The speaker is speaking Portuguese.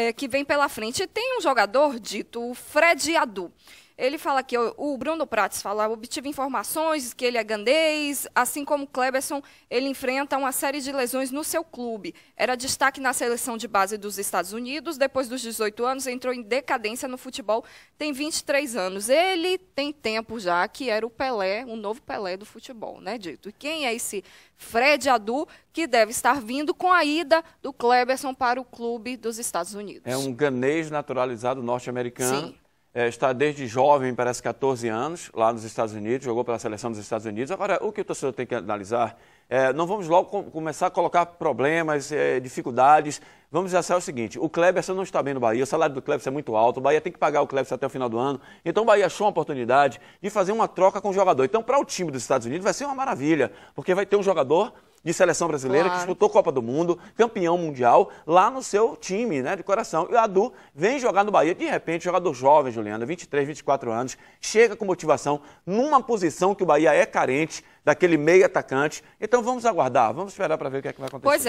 é, que vem pela frente. Tem um jogador dito Fred Adu. Ele fala que o Bruno Prates fala, obtive informações que ele é gandês, assim como Kleberson, ele enfrenta uma série de lesões no seu clube. Era destaque na seleção de base dos Estados Unidos, depois dos 18 anos entrou em decadência no futebol, tem 23 anos. Ele tem tempo já que era o Pelé, o novo Pelé do futebol, né, dito. E quem é esse Fred Adu que deve estar vindo com a ida do Kleberson para o clube dos Estados Unidos? É um ganês naturalizado norte-americano. Sim é, está desde jovem, parece 14 anos, lá nos Estados Unidos, jogou pela seleção dos Estados Unidos. Agora, o que o torcedor tem que analisar é, não vamos logo com, começar a colocar problemas, é, dificuldades. Vamos dizer o seguinte: o Kleberson não está bem no Bahia, o salário do Kleberson é muito alto, o Bahia tem que pagar o Kleberson até o final do ano. Então o Bahia achou uma oportunidade de fazer uma troca com o jogador. Então, para o time dos Estados Unidos, vai ser uma maravilha, porque vai ter um jogador de seleção brasileira, claro. que disputou Copa do Mundo, campeão mundial, lá no seu time, né, de coração. E o Adu vem jogar no Bahia, de repente, jogador jovem, Juliana, 23, 24 anos, chega com motivação numa posição que o Bahia é carente, daquele meio atacante. Então vamos aguardar, vamos esperar para ver o que, é que vai acontecer. Pois é.